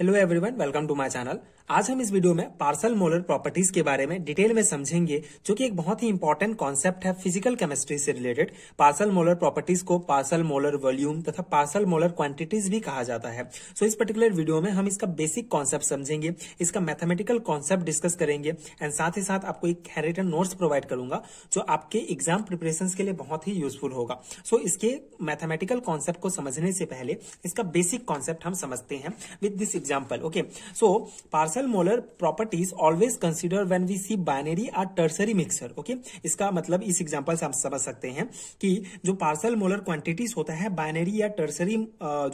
Hello everyone welcome to my channel आज हम इस वीडियो में पार्सल मोलर प्रॉपर्टीज के बारे में डिटेल में समझेंगे जो कि एक बहुत ही इंपॉर्टेंट कॉन्सेप्ट है फिजिकल केमिस्ट्री से रिलेटेड पार्सल मोलर प्रॉपर्टीज को पार्सल मोलर वॉल्यूम तथा पार्सल मोलर क्वांटिटीज भी कहा जाता है सो so, इस पर्टिकुलर वीडियो में हम इसका बेसिक कॉन्सेप्ट समझेंगे इसका मैथमेटिकल कॉन्सेप्ट डिस्कस करेंगे एंड साथ ही साथ आपको एक हेरिटन नोट्स प्रोवाइड करूंगा जो आपके एग्जाम प्रिपरेशन के लिए बहुत ही यूजफुल होगा सो so, इसके मैथमेटिकल कॉन्सेप्ट को समझने से पहले इसका बेसिक कॉन्सेप्ट हम समझते हैं with this example okay so partial molar properties always consider when we see binary or tertiary mixture okay इसका मतलब इस एग्जांपल से हम समझ सकते हैं कि जो पार्सल मोलर क्वांटिटीज होता है बाइनरी या टर्सरी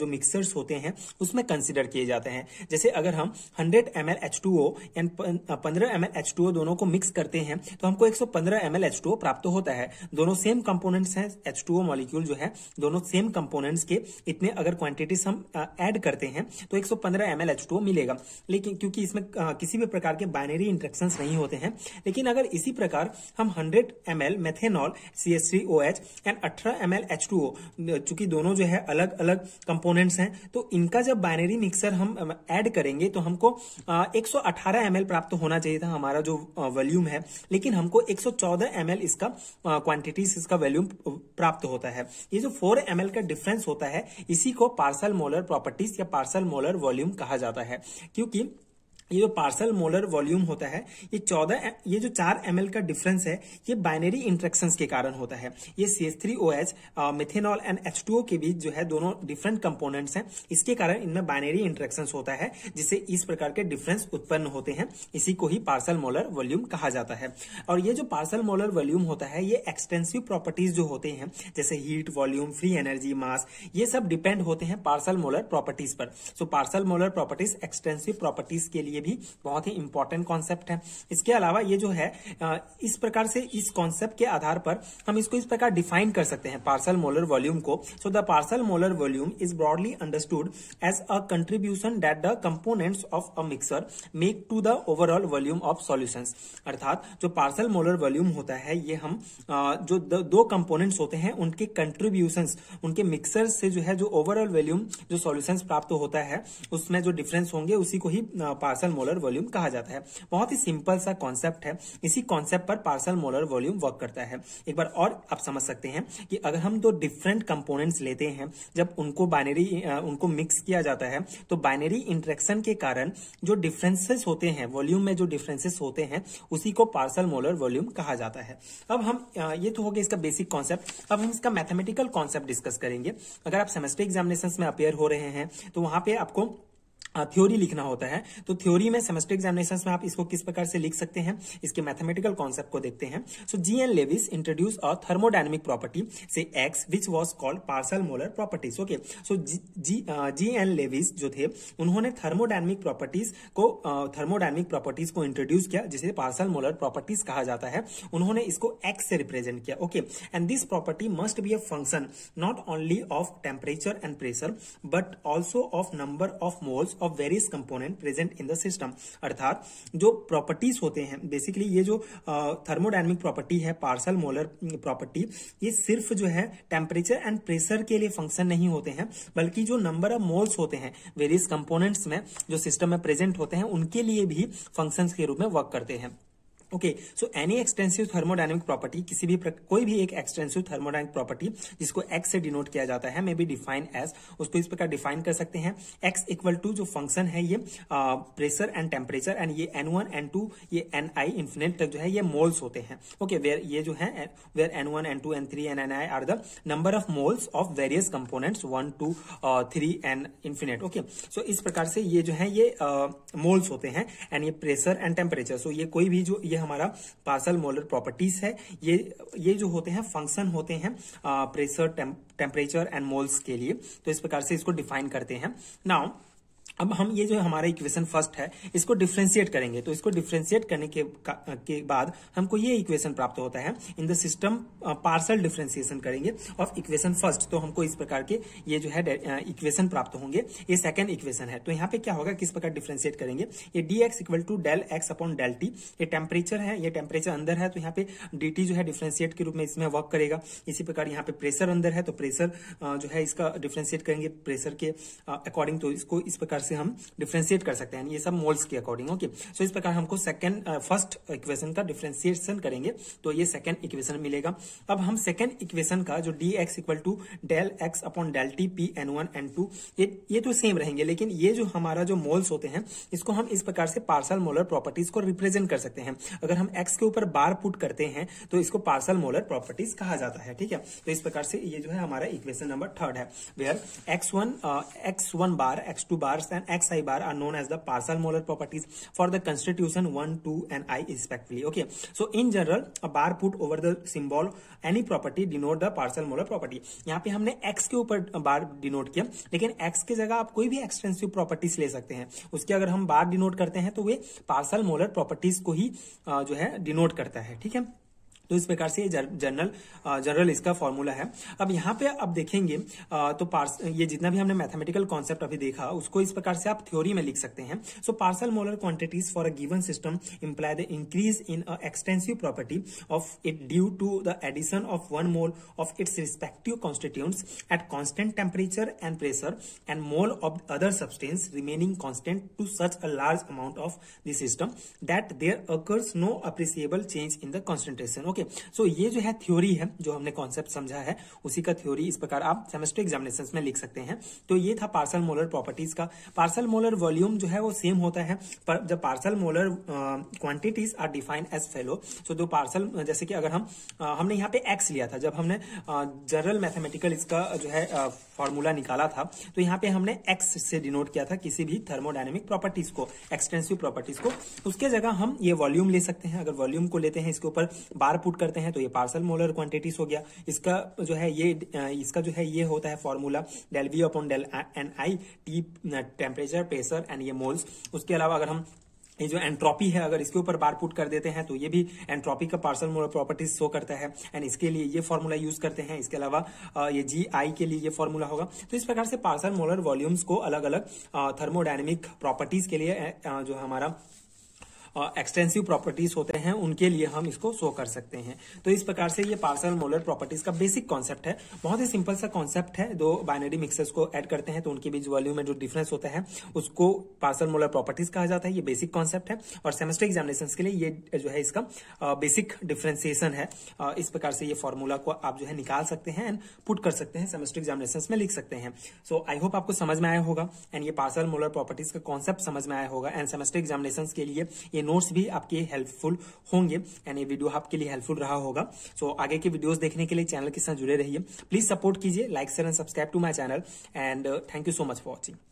जो मिक्सर्स होते हैं उसमें कंसिडर किए जाते हैं जैसे अगर हम 100 M L H two O and पंद्रह M L H two O दोनों को मिक्स करते हैं तो हमको 115 M L H two O प्राप्त होता है दोनों सेम कंपोनेंट्स हैं एच टू ओ मॉलिक्यूल जो है दोनों सेम कंपोनेंट्स के इतने अगर क्वांटिटीज हम ऐड करते हैं तो 115 सौ फाइनल एच मिलेगा लेकिन क्योंकि इसमें किसी भी प्रकार के बाइनरी इंट्रेक्शन नहीं होते हैं लेकिन अगर इसी प्रकार हम hundred M L methanol C S and अठारह एम एल चूंकि दोनों जो है अलग अलग कंपोनेंट्स हैं तो इनका जब बाइनरी मिक्सर हम ऐड करेंगे तो हमको 118 ml प्राप्त होना चाहिए था हमारा जो वॉल्यूम है लेकिन हमको 114 ml इसका क्वांटिटीज इसका वॉल्यूम प्राप्त होता है ये जो 4 ml का डिफरेंस होता है इसी को पार्सल मोलर प्रॉपर्टीज या पार्सल मोलर वॉल्यूम कहा कहा जाता है क्योंकि ये जो पार्सल मोलर वॉल्यूम होता है ये चौदह ये जो चार एम का डिफरेंस है ये बाइनरी इंट्रेक्शन के कारण होता है ये C S three O H methanol and H two O के बीच जो है दोनों डिफरेंट कंपोनेंट्स हैं इसके कारण इनमें बाइनरी इंट्रेक्शन होता है जिससे इस प्रकार के डिफरेंस उत्पन्न होते हैं इसी को ही पार्सल मोलर वॉल्यूम कहा जाता है और ये जो पार्सल मोलर वॉल्यूम होता है ये एक्सटेंसिव प्रॉपर्टीज जो होते हैं जैसे heat volume free energy mass ये सब डिपेंड होते हैं पार्सल मोलर प्रॉपर्टीज पर so partial molar properties extensive properties के लिए भी बहुत ही इंपॉर्टेंट कॉन्सेप्ट है इसके अलावा ये जो है इस प्रकार से इस कॉन्सेप्ट के आधार पर हम इसको इस प्रकार डिफाइन कर सकते हैं पार्सल मोलर वॉल्यूम को so the partial molar volume is broadly understood as a contribution that the components of a mixture make to the overall volume of solution अर्थात जो पार्सल मोलर वॉल्यूम होता है ये हम जो दो कंपोनेंट्स होते हैं उनके कंट्रीब्यूशन उनके मिक्सर से जो है जो ओवरऑल वॉल्यूम जो सोल्यूशन प्राप्त होता है उसमें जो डिफरेंस होंगे उसी को ही पार्सल पार्सल मोलर वॉल्यूम कहा जाता है बहुत ही सिंपल सा कॉन्सेप्ट है इसी कॉन्सेप्ट पर पार्सल मोलर वॉल्यूम वर्क करता है एक बार और आप समझ सकते हैं कि अगर हम दो डिफरेंट कंपोनेंट्स लेते हैं जब उनको बाइनरी उनको मिक्स किया जाता है तो बाइनरी इंट्रेक्शन के कारण जो डिफरेंसेस होते हैं वॉल्यूम में जो डिफरेंसेस होते हैं उसी को पार्सल मोलर वॉल्यूम कहा जाता है अब हम ये तो हो गया इसका बेसिक कॉन्सेप्ट अब हम इसका मैथमेटिकल कॉन्सेप्ट डिस्कस करेंगे अगर आप सेमेस्टर एग्जामिनेशन में अपेयर हो रहे हैं तो वहां पर आपको थ्योरी लिखना होता है तो थ्योरी में सेमेस्टर एग्जामिनेशन में आप इसको किस प्रकार से लिख सकते हैं इसके मैथमेटिकल कॉन्सेप्ट को देखते हैं so G N Lewis introduce a thermodynamic property say X which was called partial molar properties okay so G N Lewis जो थे उन्होंने थर्मोडाइनमिक प्रॉपर्टीज को थर्मोडाइनमिक प्रॉपर्टीज को इंट्रोड्यूस किया जिसे पार्सल मोलर प्रॉपर्टीज कहा जाता है उन्होंने इसको एक्स से रिप्रेजेंट किया okay and this property must be a function not only of temperature and pressure but also of number of moles of various component present in the system अर्थात जो प्रॉपर्टीज होते हैं बेसिकली ये जो थर्मोडाइनमिक प्रॉपर्टी है partial molar property ये सिर्फ जो है टेम्परेचर एंड प्रेशर के लिए फंक्शन नहीं होते हैं बल्कि जो नंबर ऑफ मोल्स होते हैं वेरियस कंपोनेंट्स में जो सिस्टम में प्रेजेंट होते हैं उनके लिए भी फंक्शन के रूप में वर्क करते हैं okay so any extensive thermodynamic property किसी भी कोई भी एक एक्सटेंसिव थर्मोडाइनमिक प्रॉपर्टी जिसको एक्स से डिनोट किया जाता है मे बी डिफाइन एस उसको इस प्रकार डिफाइन कर सकते हैं एक्स इक्वल टू जो फंक्शन है ये प्रेशर एंड टेम्परेचर एंड ये एन वन एन टू ये एन आई इन्फिनेट तक जो है ये मोल्स होते हैं ओके okay, वेयर ये जो है where N one N two N three N N I are the number of moles of various components one two three N infinite okay so इस प्रकार से ये जो है ये मोल्स uh, होते हैं एंड ये प्रेशर एंड टेम्परेचर सो ये कोई भी जो ये हमारा पार्सल मोलर प्रॉपर्टीज है ये ये जो होते हैं फंक्शन होते हैं प्रेशर टेम्परेचर एंड मोल्स के लिए तो इस प्रकार से इसको डिफाइन करते हैं नाउ अब हम ये जो हमारा इक्वेशन फर्स्ट है इसको डिफ्रेंशिएट करेंगे तो इसको डिफ्रेंशिएट करने के के बाद हमको ये इक्वेशन प्राप्त होता है in the system partial differentiation करेंगे ऑफ इक्वेशन फर्स्ट तो हमको इस प्रकार के ये जो है इक्वेशन प्राप्त होंगे ये सेकंड इक्वेशन है तो यहाँ पे क्या होगा किस प्रकार डिफ्रेंशिएट करेंगे ये D X equal to del X upon del T ये टेम्परेचर है ये टेम्परेचर अंदर है तो यहाँ पे डी टी जो है डिफ्रेंशिएट के रूप में इसमें वर्क करेगा इसी प्रकार यहाँ पे प्रेशर अंदर है तो प्रेशर जो है इसका डिफ्रेंशिएट करेंगे प्रेशर के अकॉर्डिंग तो इसको इस प्रकार से हम डिफ्रेंशिएट कर सकते हैं ये सब मोल्स के अकॉर्डिंग ओके सो इस प्रकार हमको सेकंड फर्स्ट इक्वेशन का डिफ्रेंसिएशन करेंगे तो ये सेकंड इक्वेशन मिलेगा अब हम सेकंड इक्वेशन का जो D X equal to del X upon del T P N one N two ये ये तो सेम रहेंगे लेकिन ये जो हमारा जो मोल्स होते हैं इसको हम इस प्रकार से पार्सल मोलर प्रॉपर्टीज को रिप्रेजेंट कर सकते हैं अगर हम एक्स के ऊपर बार पुट करते हैं तो इसको पार्सल मोलर प्रॉपर्टीज कहा जाता है ठीक है तो इस प्रकार से ये जो है हमारा इक्वेशन नंबर थर्ड है where X one X one bar X two bar and x i bar are known as the partial molar properties for the constitution 1, 2 and i respectively. Okay. So in general, a bar put over the symbol any property denote the partial molar property. yahan pe humne x ke upar bar denote kiya lekin x की जगह आप कोई भी extensive properties ले सकते हैं उसके अगर हम बार डिनोट करते हैं तो वे पार्सल मोलर प्रॉपर्टीज को ही jo hai denote karta hai theek hai तो इस प्रकार से ये जनरल जनरल इसका फॉर्मूला है अब यहाँ पे आप देखेंगे तो पार्स ये जितना भी हमने मैथमेटिकल कॉन्सेप्ट अभी देखा उसको इस प्रकार से आप थ्योरी में लिख सकते हैं so partial molar quantities for a given system imply the increase in extensive property of it due to the addition of one mole of its respective constituent at constant temperature and pressure and mole of other substance remaining constant to such a large amount of the system that there occurs no appreciable change in the concentration okay so ये जो है theory है जो हमने concept समझा है उसी का थ्योरी इस प्रकार आप सेमेस्टर एग्जामिनेशन में लिख सकते हैं तो ये था पार्सल मोलर प्रॉपर्टीज का पार्सल मोलर वॉल्यूम जो है वो सेम होता है पर जब partial molar quantities are defined as follows so दो पार्सल जैसे कि अगर हम uh, हमने यहाँ पे एक्स लिया था जब हमने जनरल uh, मैथमेटिकल इसका जो है uh, फॉर्मूला निकाला था तो यहाँ पे हमने एक्स से डिनोट किया था किसी भी थर्मोडाइनमिक प्रॉपर्टीज को एक्सटेंसिव प्रॉपर्टीज को उसके जगह हम ये वॉल्यूम ले सकते हैं अगर वॉल्यूम को लेते हैं इसके ऊपर बार पुट करते हैं तो ये पार्सल मोलर क्वांटिटीज हो गया इसका जो है ये इसका जो है ये होता है formula del V upon del N I T temperature pressure and ये मोल्स उसके अलावा अगर हम ये जो एंट्रॉपी है अगर इसके ऊपर बार पुट कर देते हैं तो ये भी एंट्रोपी का पार्सल मोलर प्रॉपर्टीज शो करता है एंड इसके लिए ये फॉर्मूला यूज करते हैं इसके अलावा ये जी आई के लिए ये फॉर्मूला होगा तो इस प्रकार से पार्सल मोलर वॉल्यूम्स को अलग अलग थर्मोडाइनमिक प्रॉपर्टीज के लिए जो हमारा एक्सटेंसिव प्रॉपर्टीज होते हैं उनके लिए हम इसको शो कर सकते हैं तो इस प्रकार से ये पार्सल मोलर प्रॉपर्टीज का बेसिक कॉन्सेप्ट है बहुत ही सिंपल सा कॉन्सेप्ट है दो बाइनरी मिक्सर्स को एड करते हैं तो उनके बीच वॉल्यूम में जो डिफरेंस होता है उसको पार्सल मोलर प्रॉपर्टीज कहा जाता है ये बेसिक कॉन्सेप्ट है और सेमेस्टर एग्जामिनेशन के लिए ये जो है इसका बेसिक डिफ्रेंसिएशन है इस प्रकार से ये फॉर्मूला को आप जो है निकाल सकते हैं एंड पुट कर सकते हैं सेमेस्टर एग्जामिनेशन में लिख सकते हैं सो आई होप आपको समझ में आया होगा एंड ये पार्सल मोलर प्रॉपर्टीज का कॉन्सेप्ट समझ में आया होगा एंड सेमेस्टर एग्जामिनेशन के लिए ये नोट्स भी आपके हेल्पफुल होंगे एंड ये वीडियो आपके लिए हेल्पफुल रहा होगा सो so, आगे के वीडियोस देखने के लिए चैनल के साथ जुड़े रहिए प्लीज सपोर्ट कीजिए like share and subscribe to my channel and thank you so much for watching